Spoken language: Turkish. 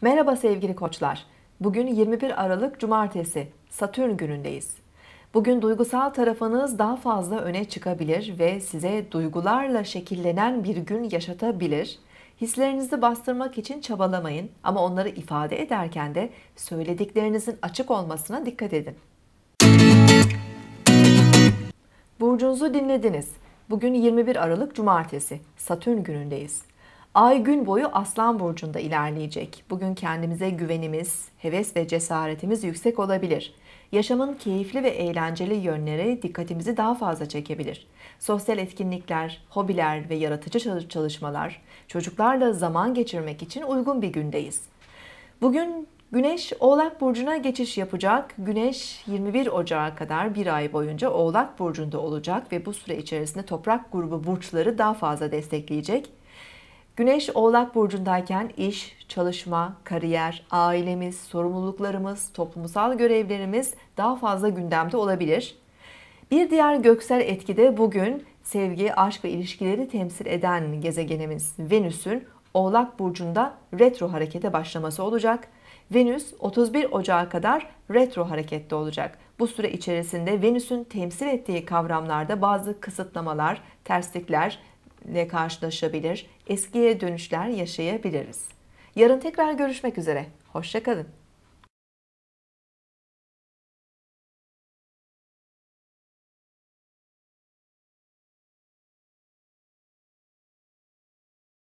Merhaba sevgili koçlar. Bugün 21 Aralık Cumartesi, Satürn günündeyiz. Bugün duygusal tarafınız daha fazla öne çıkabilir ve size duygularla şekillenen bir gün yaşatabilir. Hislerinizi bastırmak için çabalamayın ama onları ifade ederken de söylediklerinizin açık olmasına dikkat edin. Burcunuzu dinlediniz. Bugün 21 Aralık Cumartesi, Satürn günündeyiz. Ay gün boyu Aslan burcunda ilerleyecek. Bugün kendimize güvenimiz, heves ve cesaretimiz yüksek olabilir. Yaşamın keyifli ve eğlenceli yönleri dikkatimizi daha fazla çekebilir. Sosyal etkinlikler, hobiler ve yaratıcı çalışmalar çocuklarla zaman geçirmek için uygun bir gündeyiz. Bugün Güneş Oğlak Burcu'na geçiş yapacak. Güneş 21 Ocağı kadar bir ay boyunca Oğlak Burcu'nda olacak ve bu süre içerisinde toprak grubu burçları daha fazla destekleyecek. Güneş Oğlak burcundayken iş, çalışma, kariyer, ailemiz, sorumluluklarımız, toplumsal görevlerimiz daha fazla gündemde olabilir. Bir diğer göksel etki de bugün sevgi, aşk ve ilişkileri temsil eden gezegenimiz Venüs'ün Oğlak burcunda retro harekete başlaması olacak. Venüs 31 Ocağı kadar retro harekette olacak. Bu süre içerisinde Venüs'ün temsil ettiği kavramlarda bazı kısıtlamalar, terslikler ile karşılaşabilir, eskiye dönüşler yaşayabiliriz. Yarın tekrar görüşmek üzere. Hoşçakalın.